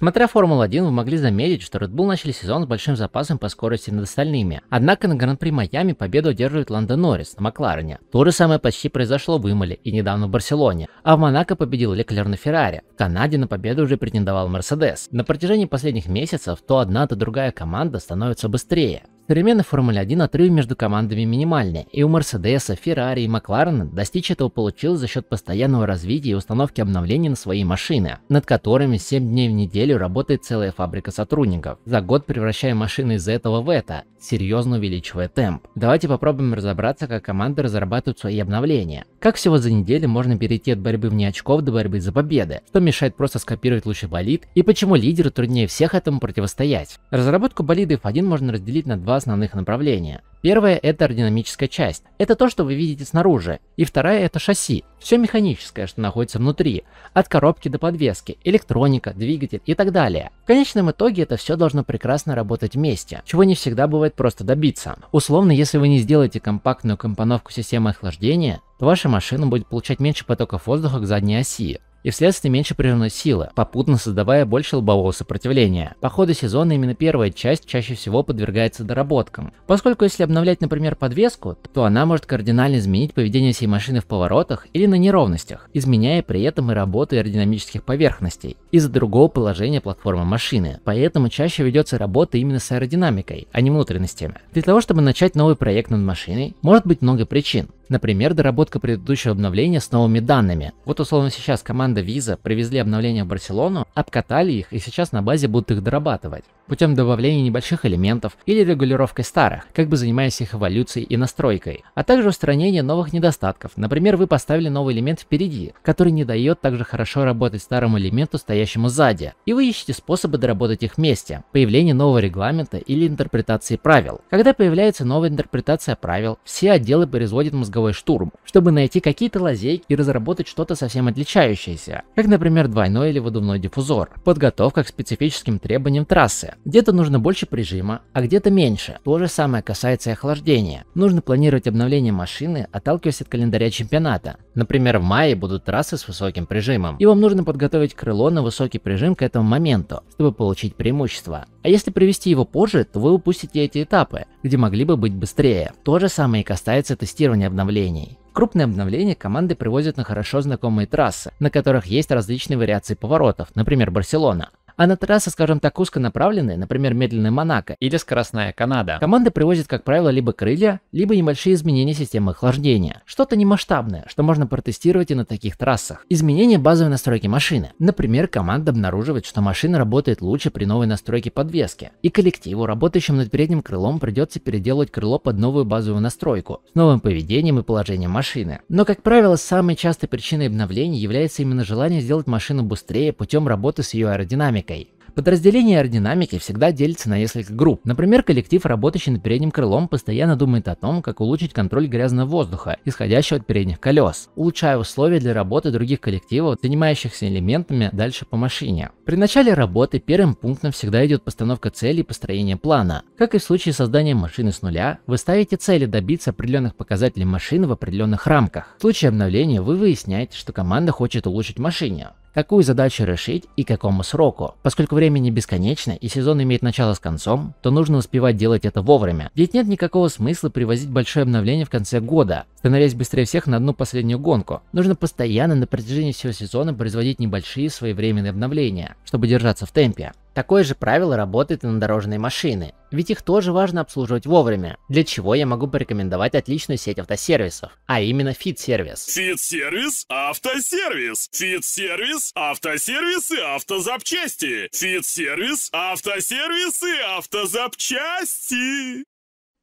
Смотря Формулу-1, вы могли заметить, что Red Bull начали сезон с большим запасом по скорости над остальными. Однако на Гран-при Майами победу одерживает Ландо Норрис на Макларене. То же самое почти произошло в Имале и недавно в Барселоне. А в Монако победил Леклер на Феррари. В Канаде на победу уже претендовал Мерседес. На протяжении последних месяцев то одна, то другая команда становится быстрее. Перемены в 1 отрыв между командами минимальны, и у Мерседеса, Феррари и Макларена достичь этого получилось за счет постоянного развития и установки обновлений на свои машины, над которыми 7 дней в неделю работает целая фабрика сотрудников, за год превращая машины из этого в это, серьезно увеличивая темп. Давайте попробуем разобраться, как команды разрабатывают свои обновления. Как всего за неделю можно перейти от борьбы вне очков до борьбы за победы, что мешает просто скопировать лучший болид, и почему лидеру труднее всех этому противостоять. Разработку болида F1 можно разделить на два основных направления. Первое – это аэродинамическая часть. Это то, что вы видите снаружи. И вторая – это шасси. Все механическое, что находится внутри. От коробки до подвески, электроника, двигатель и так далее. В конечном итоге это все должно прекрасно работать вместе, чего не всегда бывает просто добиться. Условно, если вы не сделаете компактную компоновку системы охлаждения, то ваша машина будет получать меньше потоков воздуха к задней оси, и вследствие меньше прижимной силы, попутно создавая больше лобового сопротивления. По ходу сезона именно первая часть чаще всего подвергается доработкам, поскольку если обновлять, например, подвеску, то она может кардинально изменить поведение всей машины в поворотах или на неровностях, изменяя при этом и работу аэродинамических поверхностей из-за другого положения платформы машины, поэтому чаще ведется работа именно с аэродинамикой, а не внутренностями. Для того, чтобы начать новый проект над машиной, может быть много причин. Например, доработка предыдущего обновления с новыми данными. Вот условно сейчас команда Visa привезли обновления в Барселону, обкатали их и сейчас на базе будут их дорабатывать. Путем добавления небольших элементов или регулировкой старых, как бы занимаясь их эволюцией и настройкой. А также устранение новых недостатков. Например, вы поставили новый элемент впереди, который не дает также хорошо работать старому элементу, стоящему сзади. И вы ищете способы доработать их вместе. Появление нового регламента или интерпретации правил. Когда появляется новая интерпретация правил, все отделы производят мозговой навыковый штурм, чтобы найти какие-то лазейки и разработать что-то совсем отличающееся, как, например, двойной или выдувной диффузор, подготовка к специфическим требованиям трассы. Где-то нужно больше прижима, а где-то меньше. То же самое касается и охлаждения. Нужно планировать обновление машины, отталкиваясь от календаря чемпионата. Например, в мае будут трассы с высоким прижимом, и вам нужно подготовить крыло на высокий прижим к этому моменту, чтобы получить преимущество. А если привести его позже, то вы упустите эти этапы, где могли бы быть быстрее. То же самое и касается тестирования обновлений. Крупные обновления команды привозят на хорошо знакомые трассы, на которых есть различные вариации поворотов, например, Барселона. А на трассы, скажем так, узконаправленные, например, медленная Монако или скоростная Канада, команды привозит, как правило, либо крылья, либо небольшие изменения системы охлаждения. Что-то немасштабное, что можно протестировать и на таких трассах. Изменение базовой настройки машины. Например, команда обнаруживает, что машина работает лучше при новой настройке подвески. И коллективу, работающим над передним крылом, придется переделать крыло под новую базовую настройку, с новым поведением и положением машины. Но, как правило, самой частой причиной обновлений является именно желание сделать машину быстрее путем работы с ее аэродинамикой аэродинамикой. Подразделение аэродинамики всегда делится на несколько групп. Например, коллектив, работающий над передним крылом, постоянно думает о том, как улучшить контроль грязного воздуха, исходящего от передних колес, улучшая условия для работы других коллективов, занимающихся элементами дальше по машине. При начале работы первым пунктом всегда идет постановка целей и построение плана. Как и в случае создания машины с нуля, вы ставите цели добиться определенных показателей машины в определенных рамках. В случае обновления вы выясняете, что команда хочет улучшить машину какую задачу решить и какому сроку. Поскольку время не бесконечно и сезон имеет начало с концом, то нужно успевать делать это вовремя. Ведь нет никакого смысла привозить большое обновление в конце года, становясь быстрее всех на одну последнюю гонку. Нужно постоянно на протяжении всего сезона производить небольшие своевременные обновления, чтобы держаться в темпе. Такое же правило работает и на дорожные машины, ведь их тоже важно обслуживать вовремя, для чего я могу порекомендовать отличную сеть автосервисов, а именно фит-сервис. Фит-сервис, автосервис, фит-сервис, автосервисы, автозапчасти, фит-сервис, автосервисы, автозапчасти.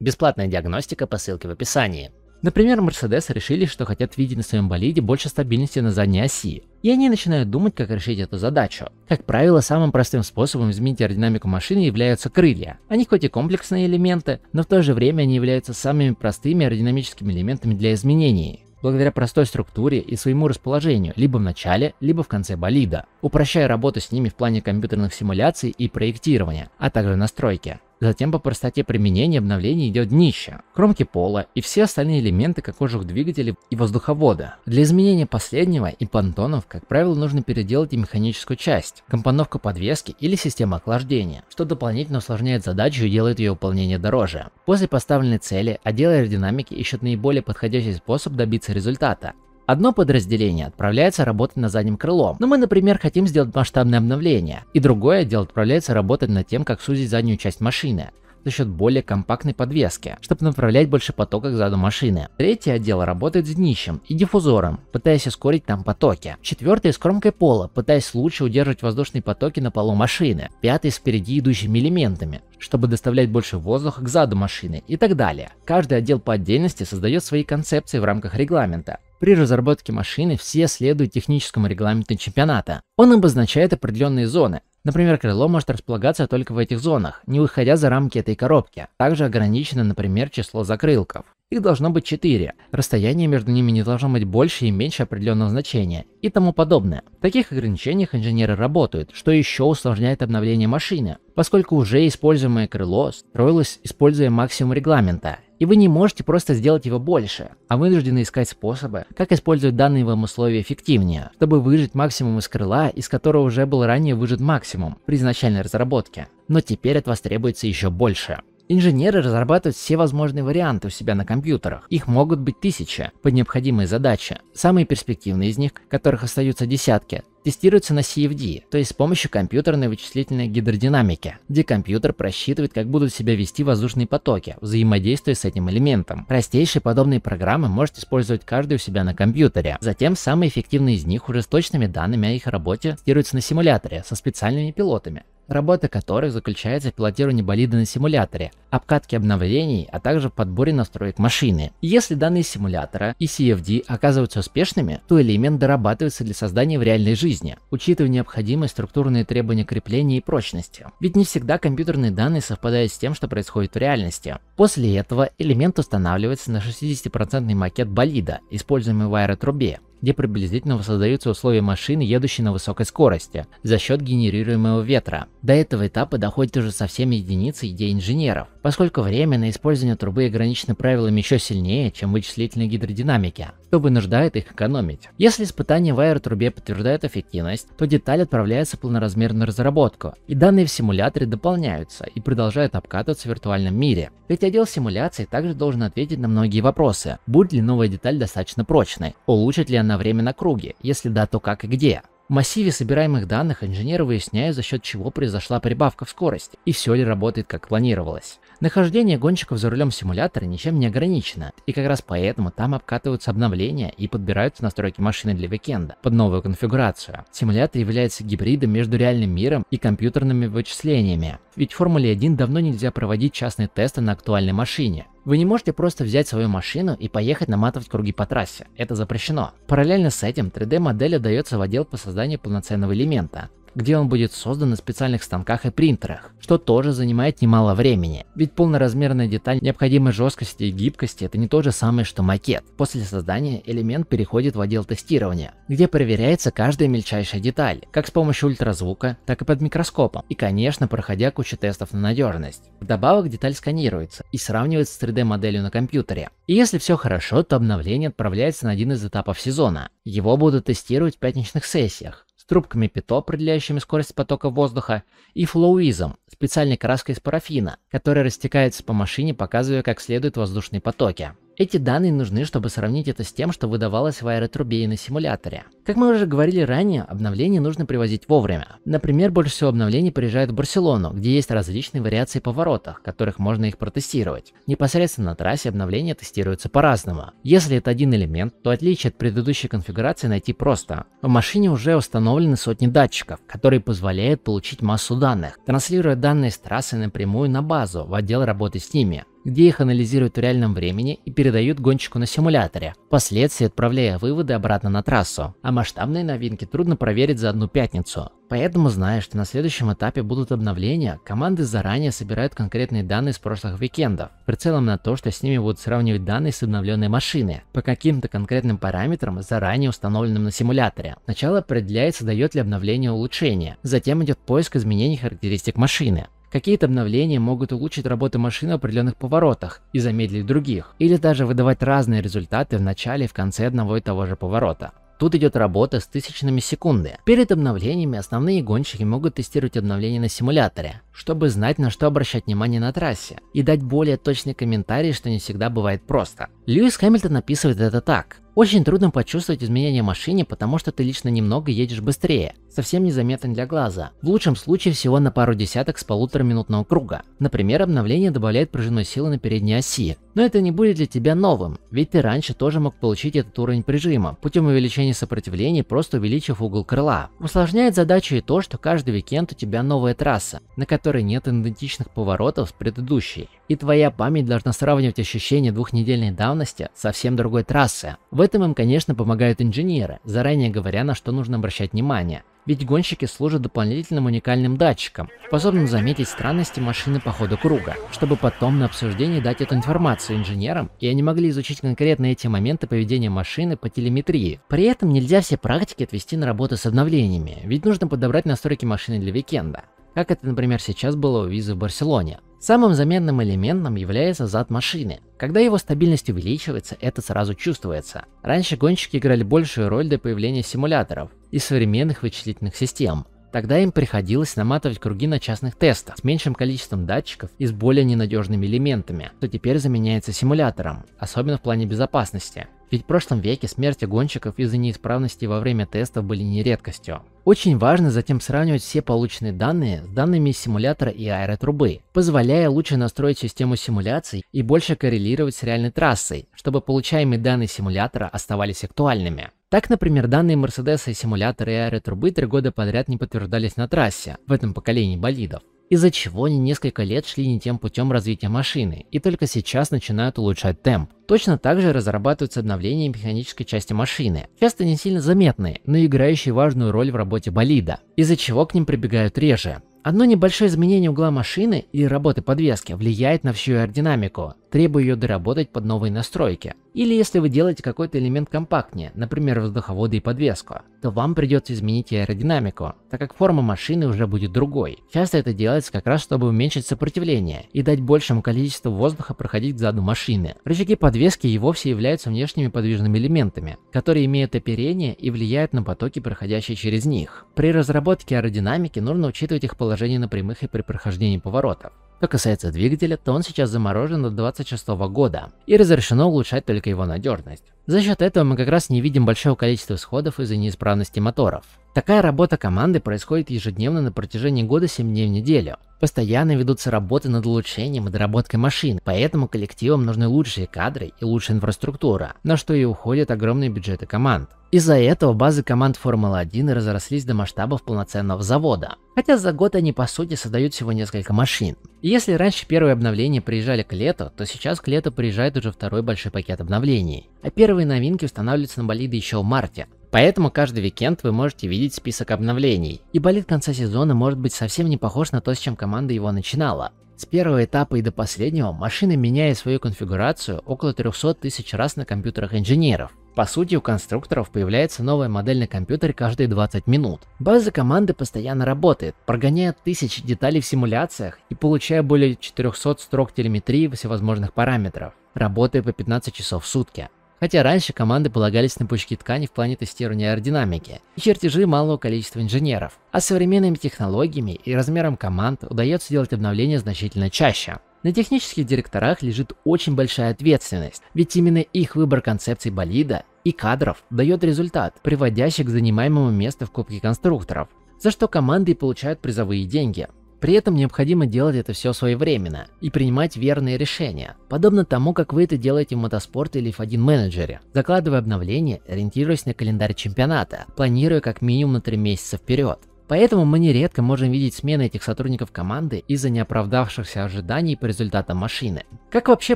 Бесплатная диагностика по ссылке в описании. Например, Mercedes решили, что хотят видеть на своем болиде больше стабильности на задней оси, и они начинают думать, как решить эту задачу. Как правило, самым простым способом изменить аэродинамику машины являются крылья. Они хоть и комплексные элементы, но в то же время они являются самыми простыми аэродинамическими элементами для изменений благодаря простой структуре и своему расположению либо в начале, либо в конце болида, упрощая работу с ними в плане компьютерных симуляций и проектирования, а также настройки. Затем по простоте применения обновления идет днище, кромки пола и все остальные элементы как кожух двигателя и воздуховода. Для изменения последнего и понтонов, как правило, нужно переделать и механическую часть, компоновку подвески или систему охлаждения, что дополнительно усложняет задачу и делает ее выполнение дороже. После поставленной цели отдел аэродинамики ищет наиболее подходящий способ добиться результата, Одно подразделение отправляется работать на заднем крылом, но ну, мы, например, хотим сделать масштабное обновление, и другое отдел отправляется работать над тем, как сузить заднюю часть машины за счет более компактной подвески, чтобы направлять больше потока к заду машины. Третий отдел работает с днищем и диффузором, пытаясь ускорить там потоки. Четвертый с кромкой пола, пытаясь лучше удерживать воздушные потоки на полу машины. Пятый с впереди идущими элементами, чтобы доставлять больше воздуха к заду машины и так далее. Каждый отдел по отдельности создает свои концепции в рамках регламента. При разработке машины все следуют техническому регламенту чемпионата. Он обозначает определенные зоны, Например, крыло может располагаться только в этих зонах, не выходя за рамки этой коробки. Также ограничено, например, число закрылков. Их должно быть 4, расстояние между ними не должно быть больше и меньше определенного значения и тому подобное. В таких ограничениях инженеры работают, что еще усложняет обновление машины, поскольку уже используемое крыло строилось, используя максимум регламента, и вы не можете просто сделать его больше, а вынуждены искать способы, как использовать данные вам условия эффективнее, чтобы выжать максимум из крыла, из которого уже был ранее выжат максимум при изначальной разработке. Но теперь от вас требуется еще больше. Инженеры разрабатывают все возможные варианты у себя на компьютерах. Их могут быть тысячи под необходимые задачи. Самые перспективные из них, которых остаются десятки, тестируется на CFD, то есть с помощью компьютерной вычислительной гидродинамики, где компьютер просчитывает, как будут себя вести воздушные потоки, взаимодействуя с этим элементом. Простейшие подобные программы может использовать каждый у себя на компьютере. Затем самые эффективные из них уже с точными данными о их работе тестируются на симуляторе со специальными пилотами, работа которых заключается в пилотировании болида на симуляторе, обкатке обновлений, а также в подборе настроек машины. Если данные симулятора и CFD оказываются успешными, то элемент дорабатывается для создания в реальной жизни, учитывая необходимые структурные требования крепления и прочности. Ведь не всегда компьютерные данные совпадают с тем, что происходит в реальности. После этого элемент устанавливается на 60% макет болида, используемый в аэротрубе, где приблизительно воссоздаются условия машины, едущей на высокой скорости, за счет генерируемого ветра. До этого этапа доходит уже совсем единицы идей инженеров поскольку время на использование трубы ограничено правилами еще сильнее, чем вычислительной гидродинамики, что вынуждает их экономить. Если испытания в аэротрубе подтверждают эффективность, то деталь отправляется в полноразмерную разработку, и данные в симуляторе дополняются и продолжают обкатываться в виртуальном мире. Ведь отдел симуляции также должен ответить на многие вопросы. Будет ли новая деталь достаточно прочной? Улучшит ли она время на круге? Если да, то как и где? В массиве собираемых данных инженеры выясняют, за счет чего произошла прибавка в скорость и все ли работает как планировалось. Нахождение гонщиков за рулем симулятора ничем не ограничено, и как раз поэтому там обкатываются обновления и подбираются настройки машины для уикенда под новую конфигурацию. Симулятор является гибридом между реальным миром и компьютерными вычислениями, ведь в Формуле 1 давно нельзя проводить частные тесты на актуальной машине. Вы не можете просто взять свою машину и поехать наматывать круги по трассе, это запрещено. Параллельно с этим 3D-модель отдается в отдел по созданию полноценного элемента, где он будет создан на специальных станках и принтерах, что тоже занимает немало времени. Ведь полноразмерная деталь необходимой жесткости и гибкости это не то же самое, что макет. После создания элемент переходит в отдел тестирования, где проверяется каждая мельчайшая деталь, как с помощью ультразвука, так и под микроскопом, и конечно проходя кучу тестов на надежность. Вдобавок деталь сканируется и сравнивается с 3D-моделью на компьютере. И если все хорошо, то обновление отправляется на один из этапов сезона. Его будут тестировать в пятничных сессиях, трубками ПИТО, определяющими скорость потока воздуха, и флоуизом, специальной краской из парафина, которая растекается по машине, показывая как следует воздушные потоки. Эти данные нужны, чтобы сравнить это с тем, что выдавалось в аэротрубе и на симуляторе. Как мы уже говорили ранее, обновления нужно привозить вовремя. Например, больше всего обновлений приезжают в Барселону, где есть различные вариации поворотов, которых можно их протестировать. Непосредственно на трассе обновления тестируются по-разному. Если это один элемент, то отличие от предыдущей конфигурации найти просто. В машине уже установлены сотни датчиков, которые позволяют получить массу данных, транслируя данные с трассы напрямую на базу в отдел работы с ними где их анализируют в реальном времени и передают гонщику на симуляторе, впоследствии отправляя выводы обратно на трассу. А масштабные новинки трудно проверить за одну пятницу. Поэтому, зная, что на следующем этапе будут обновления, команды заранее собирают конкретные данные с прошлых уикендов, прицелом на то, что с ними будут сравнивать данные с обновленной машины по каким-то конкретным параметрам, заранее установленным на симуляторе. Сначала определяется, дает ли обновление улучшение, затем идет поиск изменений характеристик машины. Какие-то обновления могут улучшить работу машины в определенных поворотах и замедлить других, или даже выдавать разные результаты в начале и в конце одного и того же поворота. Тут идет работа с тысячными секунды. Перед обновлениями основные гонщики могут тестировать обновления на симуляторе, чтобы знать, на что обращать внимание на трассе, и дать более точный комментарий, что не всегда бывает просто. Льюис Хэмилтон описывает это так. Очень трудно почувствовать изменения в машине, потому что ты лично немного едешь быстрее, совсем незаметно для глаза. В лучшем случае всего на пару десяток с полутора минутного круга. Например, обновление добавляет пружинной силы на передней оси. Но это не будет для тебя новым, ведь ты раньше тоже мог получить этот уровень прижима, путем увеличения сопротивления, просто увеличив угол крыла. Усложняет задачу и то, что каждый уикенд у тебя новая трасса, на которой нет идентичных поворотов с предыдущей. И твоя память должна сравнивать ощущения двухнедельной давности совсем другой трассы. В этом им, конечно, помогают инженеры, заранее говоря, на что нужно обращать внимание. Ведь гонщики служат дополнительным уникальным датчиком, способным заметить странности машины по ходу круга, чтобы потом на обсуждении дать эту информацию инженерам, и они могли изучить конкретно эти моменты поведения машины по телеметрии. При этом нельзя все практики отвести на работу с обновлениями, ведь нужно подобрать настройки машины для викенда как это, например, сейчас было у Визы в Барселоне. Самым заметным элементом является зад машины. Когда его стабильность увеличивается, это сразу чувствуется. Раньше гонщики играли большую роль до появления симуляторов и современных вычислительных систем. Тогда им приходилось наматывать круги на частных тестах с меньшим количеством датчиков и с более ненадежными элементами, что теперь заменяется симулятором, особенно в плане безопасности. Ведь в прошлом веке смерти гонщиков из-за неисправности во время тестов были не редкостью. Очень важно затем сравнивать все полученные данные с данными из симулятора и аэротрубы, позволяя лучше настроить систему симуляций и больше коррелировать с реальной трассой, чтобы получаемые данные симулятора оставались актуальными. Так, например, данные Мерседеса и симулятора и аэротрубы три года подряд не подтверждались на трассе в этом поколении болидов из-за чего они несколько лет шли не тем путем развития машины и только сейчас начинают улучшать темп. Точно так же разрабатываются обновления механической части машины, часто не сильно заметные, но играющие важную роль в работе болида, из-за чего к ним прибегают реже. Одно небольшое изменение угла машины или работы подвески влияет на всю аэродинамику, требуя ее доработать под новые настройки. Или если вы делаете какой-то элемент компактнее, например, воздуховоды и подвеску, то вам придется изменить аэродинамику, так как форма машины уже будет другой. Часто это делается как раз, чтобы уменьшить сопротивление и дать большему количеству воздуха проходить к заду машины. Рычаги подвески и вовсе являются внешними подвижными элементами, которые имеют оперение и влияют на потоки, проходящие через них. При разработке аэродинамики нужно учитывать их положение положение на прямых и при прохождении поворотов. Что касается двигателя, то он сейчас заморожен до 26 года и разрешено улучшать только его надежность. За счет этого мы как раз не видим большого количества сходов из-за неисправности моторов. Такая работа команды происходит ежедневно на протяжении года 7 дней в неделю. Постоянно ведутся работы над улучшением и доработкой машин, поэтому коллективам нужны лучшие кадры и лучшая инфраструктура, на что и уходят огромные бюджеты команд. Из-за этого базы команд Формулы-1 разрослись до масштабов полноценного завода. Хотя за год они по сути создают всего несколько машин. если раньше первые обновления приезжали к лету, то сейчас к лету приезжает уже второй большой пакет обновлений. А первые Первые новинки устанавливаются на болиды еще в марте, Поэтому каждый уикенд вы можете видеть список обновлений, и болид конца сезона может быть совсем не похож на то, с чем команда его начинала. С первого этапа и до последнего машины меняют свою конфигурацию около 300 тысяч раз на компьютерах инженеров. По сути, у конструкторов появляется новая модель на компьютере каждые 20 минут. База команды постоянно работает, прогоняя тысячи деталей в симуляциях и получая более 400 строк телеметрии всевозможных параметров, работая по 15 часов в сутки. Хотя раньше команды полагались на пучки ткани в плане тестирования аэродинамики и чертежи малого количества инженеров, а современными технологиями и размером команд удается делать обновления значительно чаще. На технических директорах лежит очень большая ответственность, ведь именно их выбор концепций болида и кадров дает результат, приводящий к занимаемому месту в Кубке конструкторов, за что команды получают призовые деньги. При этом необходимо делать это все своевременно и принимать верные решения, подобно тому, как вы это делаете в мотоспорте или в один менеджере, закладывая обновления, ориентируясь на календарь чемпионата, планируя как минимум на 3 месяца вперед. Поэтому мы нередко можем видеть смены этих сотрудников команды из-за неоправдавшихся ожиданий по результатам машины. Как вообще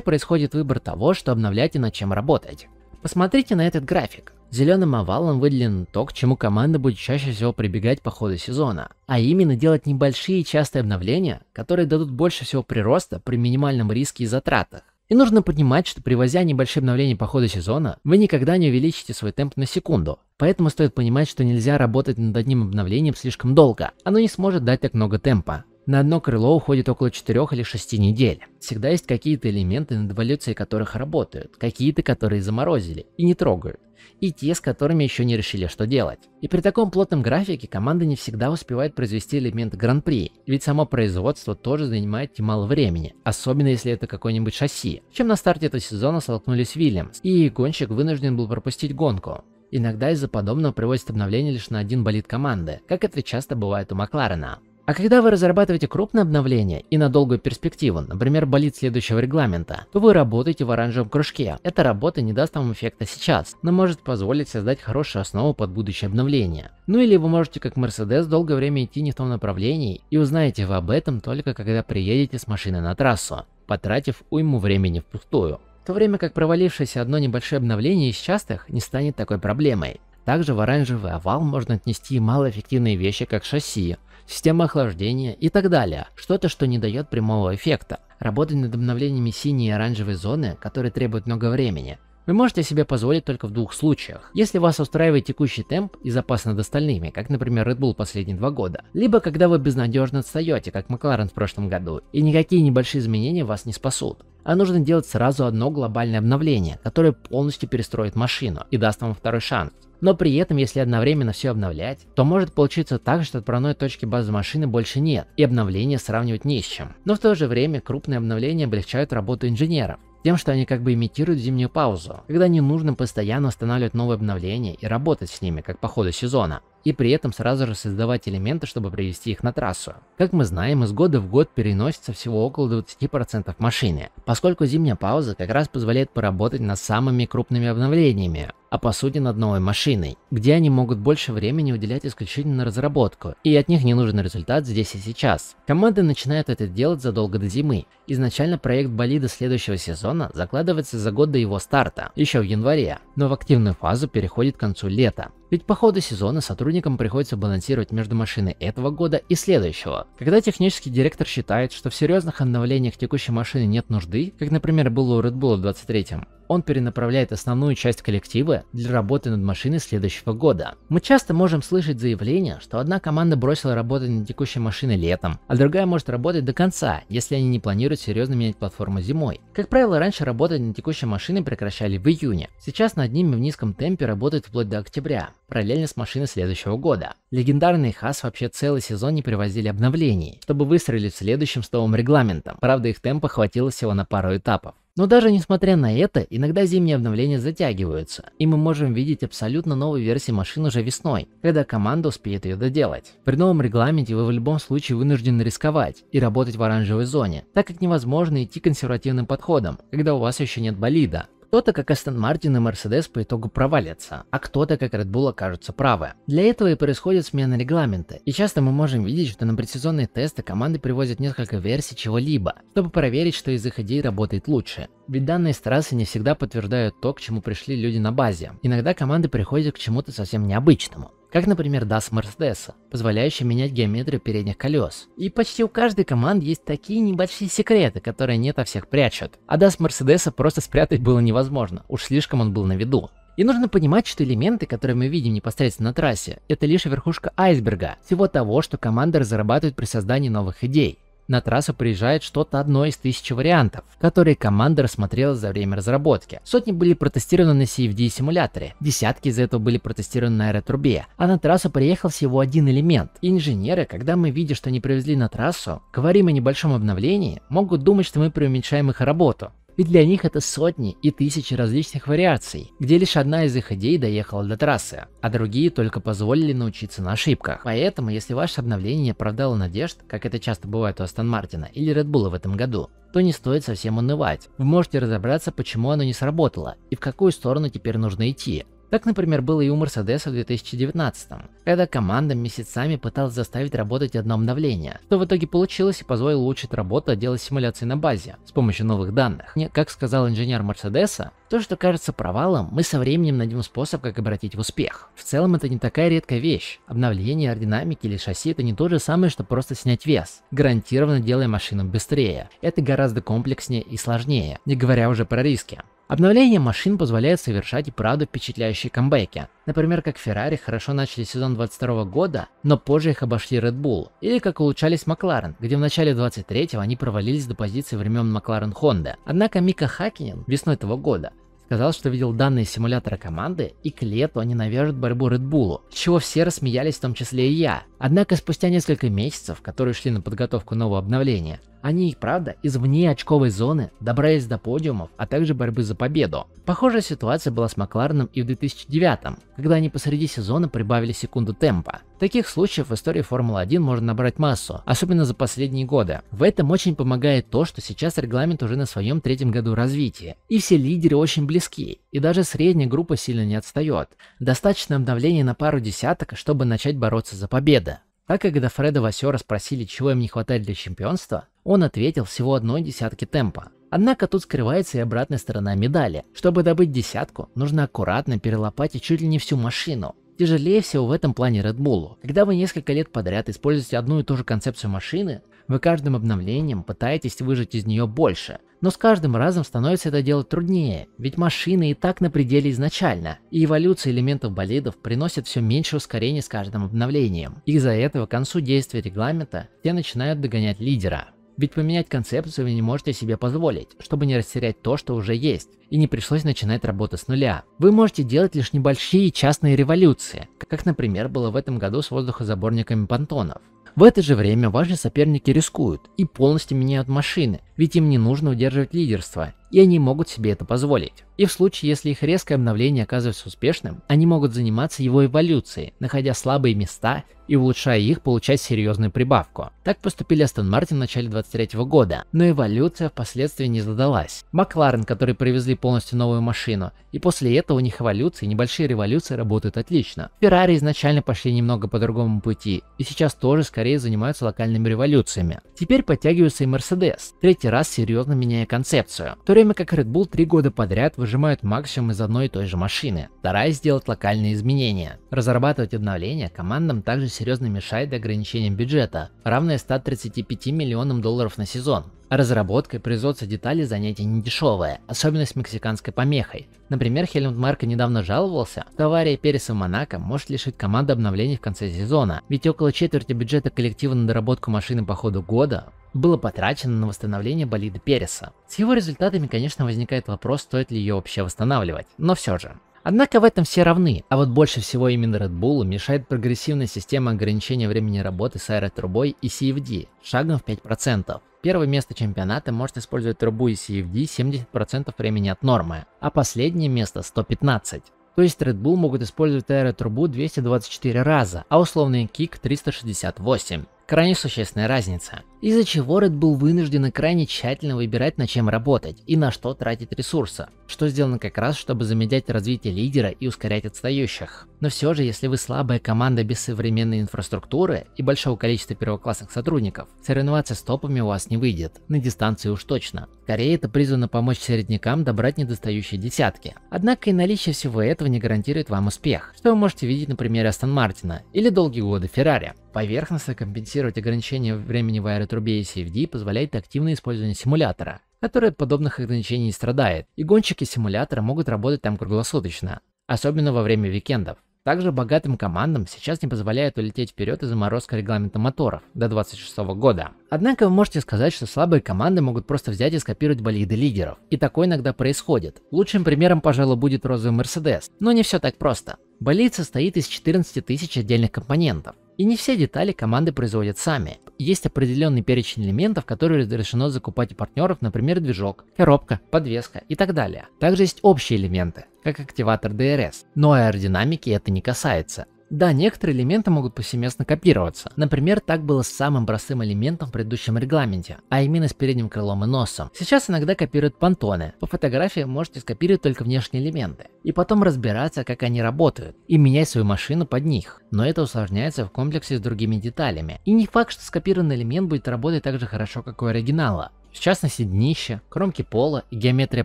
происходит выбор того, что обновлять и над чем работать? Посмотрите на этот график. Зеленым овалом выделен то, к чему команда будет чаще всего прибегать по ходу сезона, а именно делать небольшие частые обновления, которые дадут больше всего прироста при минимальном риске и затратах. И нужно понимать, что привозя небольшие обновления по ходу сезона, вы никогда не увеличите свой темп на секунду. Поэтому стоит понимать, что нельзя работать над одним обновлением слишком долго, оно не сможет дать так много темпа. На одно крыло уходит около 4 или 6 недель. Всегда есть какие-то элементы, над эволюцией которых работают, какие-то, которые заморозили и не трогают, и те, с которыми еще не решили, что делать. И при таком плотном графике команда не всегда успевает произвести элемент гран-при, ведь само производство тоже занимает немало времени, особенно если это какой-нибудь шасси, чем на старте этого сезона столкнулись Вильямс, и гонщик вынужден был пропустить гонку. Иногда из-за подобного приводит обновление лишь на один болид команды, как это часто бывает у Макларена. А когда вы разрабатываете крупное обновление и на долгую перспективу, например, болит следующего регламента, то вы работаете в оранжевом кружке. Эта работа не даст вам эффекта сейчас, но может позволить создать хорошую основу под будущее обновление. Ну или вы можете как Мерседес, долгое время идти не в том направлении и узнаете вы об этом только когда приедете с машины на трассу, потратив уйму времени впустую. В то время как провалившееся одно небольшое обновление из частых не станет такой проблемой. Также в оранжевый овал можно отнести малоэффективные вещи, как шасси, система охлаждения и так далее. Что-то, что не дает прямого эффекта. Работать над обновлениями синей и оранжевой зоны, которые требуют много времени, вы можете себе позволить только в двух случаях. Если вас устраивает текущий темп и запас над остальными, как, например, Red Bull последние два года, либо когда вы безнадежно отстаете, как Макларен в прошлом году, и никакие небольшие изменения вас не спасут. А нужно делать сразу одно глобальное обновление, которое полностью перестроит машину и даст вам второй шанс. Но при этом, если одновременно все обновлять, то может получиться так, что отправной точки базы машины больше нет, и обновления сравнивать не с чем. Но в то же время крупные обновления облегчают работу инженеров, тем, что они как бы имитируют зимнюю паузу, когда не нужно постоянно устанавливать новые обновления и работать с ними, как по ходу сезона и при этом сразу же создавать элементы, чтобы привести их на трассу. Как мы знаем, из года в год переносится всего около 20% машины, поскольку зимняя пауза как раз позволяет поработать над самыми крупными обновлениями, а по сути над новой машиной, где они могут больше времени уделять исключительно на разработку, и от них не нужен результат здесь и сейчас. Команды начинают это делать задолго до зимы. Изначально проект болида следующего сезона закладывается за год до его старта, еще в январе, но в активную фазу переходит к концу лета. Ведь по ходу сезона сотрудникам приходится балансировать между машиной этого года и следующего. Когда технический директор считает, что в серьезных обновлениях текущей машины нет нужды, как, например, было у Red Bull в 23-м, он перенаправляет основную часть коллектива для работы над машиной следующего года. Мы часто можем слышать заявление, что одна команда бросила работать над текущей машиной летом, а другая может работать до конца, если они не планируют серьезно менять платформу зимой. Как правило, раньше работать над текущей машиной прекращали в июне. Сейчас над ними в низком темпе работают вплоть до октября, параллельно с машиной следующего года. Легендарные Хас вообще целый сезон не привозили обновлений, чтобы выстрелить в следующем с новым регламентом. Правда, их темпа хватило всего на пару этапов. Но даже несмотря на это, иногда зимние обновления затягиваются, и мы можем видеть абсолютно новые версии машин уже весной, когда команда успеет ее доделать. При новом регламенте вы в любом случае вынуждены рисковать и работать в оранжевой зоне, так как невозможно идти консервативным подходом, когда у вас еще нет болида. Кто-то, как Астон Мартин и Мерседес, по итогу провалятся, а кто-то, как Red Bull, окажутся правы. Для этого и происходит смена регламента, и часто мы можем видеть, что на предсезонные тесты команды привозят несколько версий чего-либо, чтобы проверить, что из их идей работает лучше. Ведь данные с трассы не всегда подтверждают то, к чему пришли люди на базе. Иногда команды приходят к чему-то совсем необычному как, например, DAS Мерседеса, позволяющий менять геометрию передних колес. И почти у каждой команды есть такие небольшие секреты, которые не то а всех прячут. А DAS Мерседеса просто спрятать было невозможно, уж слишком он был на виду. И нужно понимать, что элементы, которые мы видим непосредственно на трассе, это лишь верхушка айсберга, всего того, что команды разрабатывают при создании новых идей на трассу приезжает что-то одно из тысячи вариантов, которые команда рассмотрела за время разработки. Сотни были протестированы на CFD-симуляторе, десятки из этого были протестированы на аэротрубе, а на трассу приехал всего один элемент. Инженеры, когда мы видим, что они привезли на трассу, говорим о небольшом обновлении, могут думать, что мы преуменьшаем их работу. Ведь для них это сотни и тысячи различных вариаций, где лишь одна из их идей доехала до трассы, а другие только позволили научиться на ошибках. Поэтому, если ваше обновление не оправдало надежд, как это часто бывает у Астон Мартина или Red Bull в этом году, то не стоит совсем унывать. Вы можете разобраться, почему оно не сработало и в какую сторону теперь нужно идти, так, например, было и у Мерседеса в 2019, когда команда месяцами пыталась заставить работать одно обновление, что в итоге получилось и позволило улучшить работу отдела симуляции на базе с помощью новых данных. И, как сказал инженер Мерседеса, то, что кажется провалом, мы со временем найдем способ, как обратить в успех. В целом это не такая редкая вещь. Обновление аэродинамики или шасси это не то же самое, что просто снять вес, гарантированно делая машину быстрее. Это гораздо комплекснее и сложнее, не говоря уже про риски. Обновление машин позволяет совершать и правда впечатляющие камбэки. Например, как Ferrari хорошо начали сезон 22 года, но позже их обошли Red Bull. Или как улучшались McLaren, где в начале 23-го они провалились до позиции времен McLaren Honda. Однако Мика Хакинин весной этого года сказал, что видел данные симулятора команды, и к лету они навяжут борьбу Red Bull, чего все рассмеялись, в том числе и я. Однако спустя несколько месяцев, которые шли на подготовку нового обновления, они и правда из вне очковой зоны добрались до подиумов, а также борьбы за победу. Похожая ситуация была с Маклареном и в 2009, когда они посреди сезона прибавили секунду темпа. Таких случаев в истории Формулы-1 можно набрать массу, особенно за последние годы. В этом очень помогает то, что сейчас регламент уже на своем третьем году развития, и все лидеры очень близки, и даже средняя группа сильно не отстает. Достаточно обновлений на пару десяток, чтобы начать бороться за победу. Так как до Фреда Васера спросили, чего им не хватает для чемпионства, он ответил всего одной десятки темпа. Однако тут скрывается и обратная сторона медали. Чтобы добыть десятку, нужно аккуратно перелопатить чуть ли не всю машину. Тяжелее всего в этом плане Red Bull. Когда вы несколько лет подряд используете одну и ту же концепцию машины, вы каждым обновлением пытаетесь выжать из нее больше, но с каждым разом становится это делать труднее, ведь машины и так на пределе изначально, и эволюция элементов болидов приносит все меньше ускорения с каждым обновлением. Из-за этого к концу действия регламента те начинают догонять лидера. Ведь поменять концепцию вы не можете себе позволить, чтобы не растерять то, что уже есть, и не пришлось начинать работу с нуля. Вы можете делать лишь небольшие частные революции, как, например, было в этом году с воздухозаборниками понтонов. В это же время ваши соперники рискуют и полностью меняют машины, ведь им не нужно удерживать лидерство, и они могут себе это позволить. И в случае, если их резкое обновление оказывается успешным, они могут заниматься его эволюцией, находя слабые места и улучшая их, получать серьезную прибавку. Так поступили Астон Мартин в начале 23 года, но эволюция впоследствии не задалась. Макларен, который привезли полностью новую машину, и после этого у них эволюции, небольшие революции работают отлично. Феррари изначально пошли немного по другому пути, и сейчас тоже скорее занимаются локальными революциями. Теперь подтягиваются и Мерседес. Третий раз серьезно меняя концепцию, в то время как Red Bull три года подряд выжимают максимум из одной и той же машины, стараясь сделать локальные изменения. Разрабатывать обновления командам также серьезно мешает ограничением бюджета, равное 135 миллионам долларов на сезон, Разработка и производство деталей занятие недешевое, особенно с мексиканской помехой. Например, Хельмут Марко недавно жаловался, что авария Переса в Монако может лишить команды обновлений в конце сезона, ведь около четверти бюджета коллектива на доработку машины по ходу года было потрачено на восстановление болида Переса. С его результатами, конечно, возникает вопрос, стоит ли ее вообще восстанавливать, но все же. Однако в этом все равны, а вот больше всего именно Red Bull мешает прогрессивная система ограничения времени работы с аэротрубой и CFD шагом в 5%. Первое место чемпионата может использовать трубу и CFD 70% времени от нормы, а последнее место 115. То есть Red Bull могут использовать аэротрубу 224 раза, а условный кик 368 крайне существенная разница, из-за чего Red был вынужден крайне тщательно выбирать, на чем работать и на что тратить ресурсы, что сделано как раз, чтобы замедлять развитие лидера и ускорять отстающих. Но все же, если вы слабая команда без современной инфраструктуры и большого количества первоклассных сотрудников, соревноваться с топами у вас не выйдет, на дистанции уж точно. Скорее, это призвано помочь середнякам добрать недостающие десятки. Однако и наличие всего этого не гарантирует вам успех, что вы можете видеть на примере Астон Мартина или долгие годы Феррари. Поверхностно компенсировать ограничения времени в аэротрубе и CFD позволяет активное использование симулятора, который от подобных ограничений страдает, и гонщики симулятора могут работать там круглосуточно, особенно во время викендов. Также богатым командам сейчас не позволяет улететь вперед из заморозка регламента моторов до 26 года. Однако вы можете сказать, что слабые команды могут просто взять и скопировать болиды лидеров. И такое иногда происходит. Лучшим примером, пожалуй, будет розовый Мерседес. Но не все так просто. Болид состоит из 14 тысяч отдельных компонентов. И не все детали команды производят сами. Есть определенный перечень элементов, которые разрешено закупать у партнеров, например, движок, коробка, подвеска и так далее. Также есть общие элементы, как активатор DRS, но аэродинамики это не касается. Да, некоторые элементы могут повсеместно копироваться. Например, так было с самым простым элементом в предыдущем регламенте, а именно с передним крылом и носом. Сейчас иногда копируют понтоны. По фотографии можете скопировать только внешние элементы. И потом разбираться, как они работают, и менять свою машину под них. Но это усложняется в комплексе с другими деталями. И не факт, что скопированный элемент будет работать так же хорошо, как у оригинала в частности днище, кромки пола и геометрия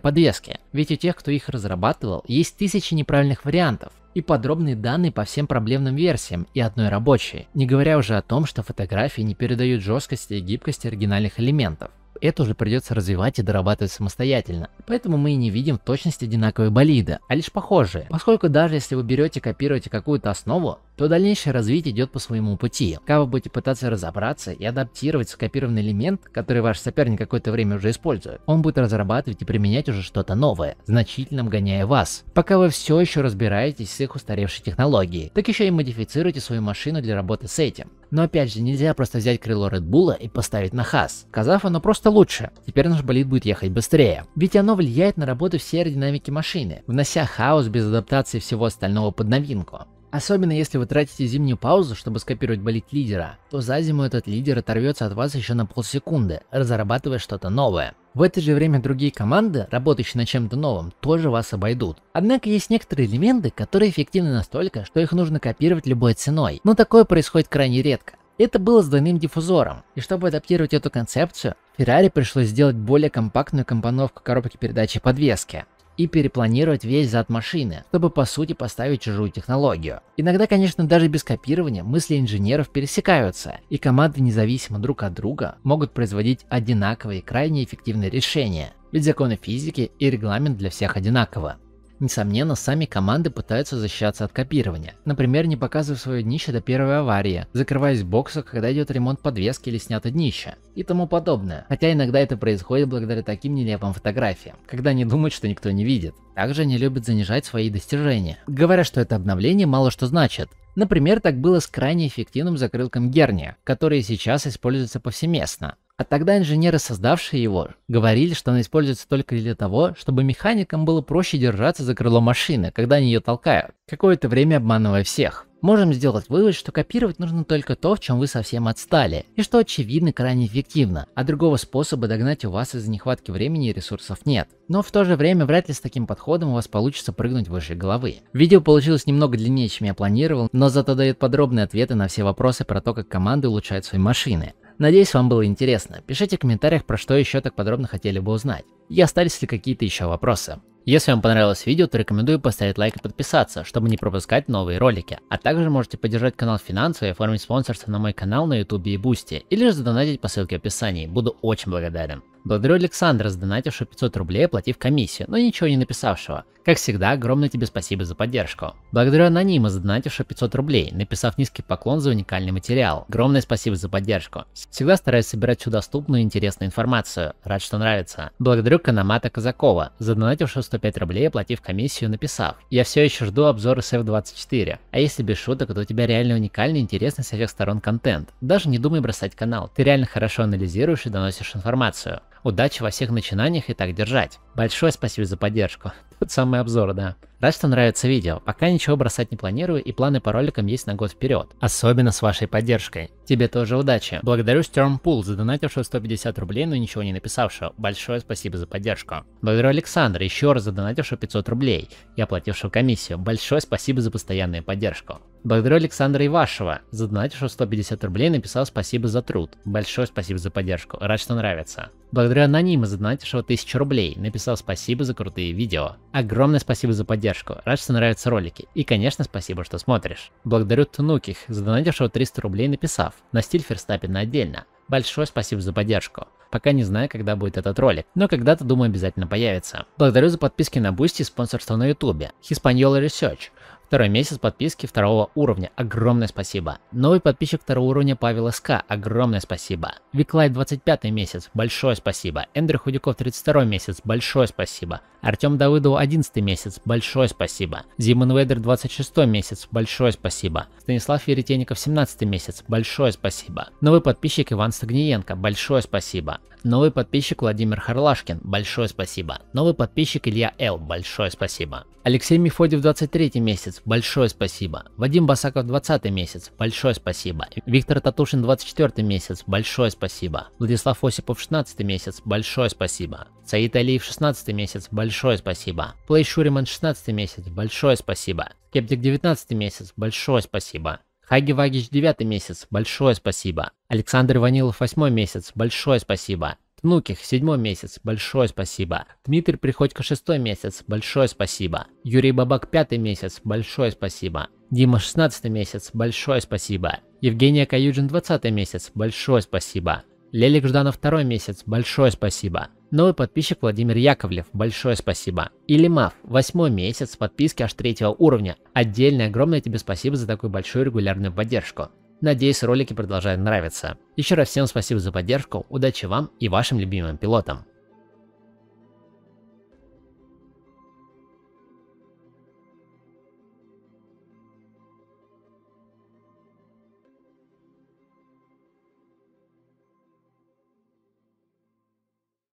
подвески. Ведь у тех, кто их разрабатывал, есть тысячи неправильных вариантов, и подробные данные по всем проблемным версиям и одной рабочей, не говоря уже о том, что фотографии не передают жесткости и гибкости оригинальных элементов это уже придется развивать и дорабатывать самостоятельно. Поэтому мы и не видим в точности одинаковые болиды, а лишь похожие. Поскольку даже если вы берете и копируете какую-то основу, то дальнейшее развитие идет по своему пути. Как вы будете пытаться разобраться и адаптировать скопированный элемент, который ваш соперник какое-то время уже использует, он будет разрабатывать и применять уже что-то новое, значительно гоняя вас, пока вы все еще разбираетесь с их устаревшей технологией, так еще и модифицируйте свою машину для работы с этим. Но опять же, нельзя просто взять крыло Red Bull и поставить на хас, сказав оно просто лучше. Теперь наш болид будет ехать быстрее. Ведь оно влияет на работу всей аэродинамики машины, внося хаос без адаптации всего остального под новинку. Особенно если вы тратите зимнюю паузу, чтобы скопировать болит лидера, то за зиму этот лидер оторвется от вас еще на полсекунды, разрабатывая что-то новое. В это же время другие команды, работающие над чем-то новым, тоже вас обойдут. Однако есть некоторые элементы, которые эффективны настолько, что их нужно копировать любой ценой, но такое происходит крайне редко. Это было с двойным диффузором, и чтобы адаптировать эту концепцию, Ferrari пришлось сделать более компактную компоновку коробки передачи и подвески и перепланировать весь зад машины, чтобы по сути поставить чужую технологию. Иногда, конечно, даже без копирования мысли инженеров пересекаются, и команды независимо друг от друга могут производить одинаковые крайне эффективные решения, ведь законы физики и регламент для всех одинаковы. Несомненно, сами команды пытаются защищаться от копирования. Например, не показывая свое днище до первой аварии, закрываясь бокса, когда идет ремонт подвески или снято днище, и тому подобное. Хотя иногда это происходит благодаря таким нелепым фотографиям, когда они думают, что никто не видит. Также они любят занижать свои достижения, говоря, что это обновление мало что значит. Например, так было с крайне эффективным закрылком Герни, который сейчас используется повсеместно. А тогда инженеры, создавшие его, говорили, что он используется только для того, чтобы механикам было проще держаться за крыло машины, когда они ее толкают, какое-то время обманывая всех. Можем сделать вывод, что копировать нужно только то, в чем вы совсем отстали, и что очевидно крайне эффективно, а другого способа догнать у вас из-за нехватки времени и ресурсов нет. Но в то же время вряд ли с таким подходом у вас получится прыгнуть выше головы. Видео получилось немного длиннее, чем я планировал, но зато дает подробные ответы на все вопросы про то, как команды улучшают свои машины. Надеюсь, вам было интересно. Пишите в комментариях, про что еще так подробно хотели бы узнать. И остались ли какие-то еще вопросы. Если вам понравилось видео, то рекомендую поставить лайк и подписаться, чтобы не пропускать новые ролики. А также можете поддержать канал финансово и оформить спонсорство на мой канал на YouTube и Boosty, или же задонатить по ссылке в описании, буду очень благодарен. Благодарю Александра, сдонатившего 500 рублей, оплатив комиссию, но ничего не написавшего. Как всегда, огромное тебе спасибо за поддержку. Благодарю Анонима, сдонатившего 500 рублей, написав низкий поклон за уникальный материал. Огромное спасибо за поддержку. Всегда стараюсь собирать всю доступную и интересную информацию. Рад, что нравится. Благодарю Канамата Казакова, задонатившего 105 рублей, оплатив комиссию, написав. Я все еще жду обзоры обзора SF24. А если без шуток, то у тебя реально уникальный, интересный со всех сторон контент. Даже не думай бросать канал. Ты реально хорошо анализируешь и доносишь информацию. Удачи во всех начинаниях и так держать. Большое спасибо за поддержку. Вот самый обзор, да. Рад, что нравится видео. Пока ничего бросать не планирую, и планы по роликам есть на год вперед. Особенно с вашей поддержкой. Тебе тоже удачи. Благодарю Стюрмпул, задонатившего 150 рублей, но ничего не написавшего. Большое спасибо за поддержку. Благодарю Александра, еще раз за задонатившего 500 рублей и оплатившего комиссию. Большое спасибо за постоянную поддержку. Благодарю Александра Ивашева, задонатившего 150 рублей, написал спасибо за труд. Большое спасибо за поддержку. Рад, что нравится. Благодарю Анонима, задонатившего 1000 рублей, написал спасибо за крутые видео. Огромное спасибо за поддержку, рад, что нравятся ролики, и, конечно, спасибо, что смотришь. Благодарю Тунуких, задонатившего 300 рублей написав, на стиль Ферстаппина отдельно. Большое спасибо за поддержку. Пока не знаю, когда будет этот ролик, но когда-то, думаю, обязательно появится. Благодарю за подписки на Boosty и спонсорство на YouTube. Hispaniola Research, Второй месяц подписки второго уровня. Огромное спасибо. Новый подписчик второго уровня Павел СК. Огромное спасибо. Виклай 25 месяц. Большое спасибо. Эндрю Худяков 32 месяц. Большое спасибо. Артем Давыдов 11 месяц. Большое спасибо. Зимон Вейдер 26 месяц. Большое спасибо. Станислав Веретенников 17 месяц. Большое спасибо. Новый подписчик Иван Стагниенко. Большое спасибо. Новый подписчик Владимир Харлашкин, большое спасибо. Новый подписчик Илья Л, большое спасибо. Алексей Мефодьев, 23 месяц, большое спасибо. Вадим Басаков, 20 месяц, большое спасибо. Виктор Татушин, 24 месяц, большое спасибо. Владислав Осипов, 16 месяц, большое спасибо. Саид Алиев, 16 месяц, большое спасибо. Плей Шуриман, 16 месяц, большое спасибо. Кептик 19 месяц, большое спасибо. Хаги Вагич девятый месяц, большое спасибо. Александр Ванилов восьмой месяц, большое спасибо. Тнуких, седьмой месяц, большое спасибо. Дмитрий Приходько, шестой месяц, большое спасибо. Юрий Бабак, пятый месяц, большое спасибо. Дима, шестнадцатый месяц, большое спасибо. Евгения Каюджин, двадцатый месяц, большое спасибо. Лелик Жданов второй месяц, большое спасибо. Новый подписчик Владимир Яковлев, большое спасибо. Или Мав, восьмой месяц подписки аж третьего уровня. Отдельное огромное тебе спасибо за такую большую регулярную поддержку. Надеюсь, ролики продолжают нравиться. Еще раз всем спасибо за поддержку, удачи вам и вашим любимым пилотам.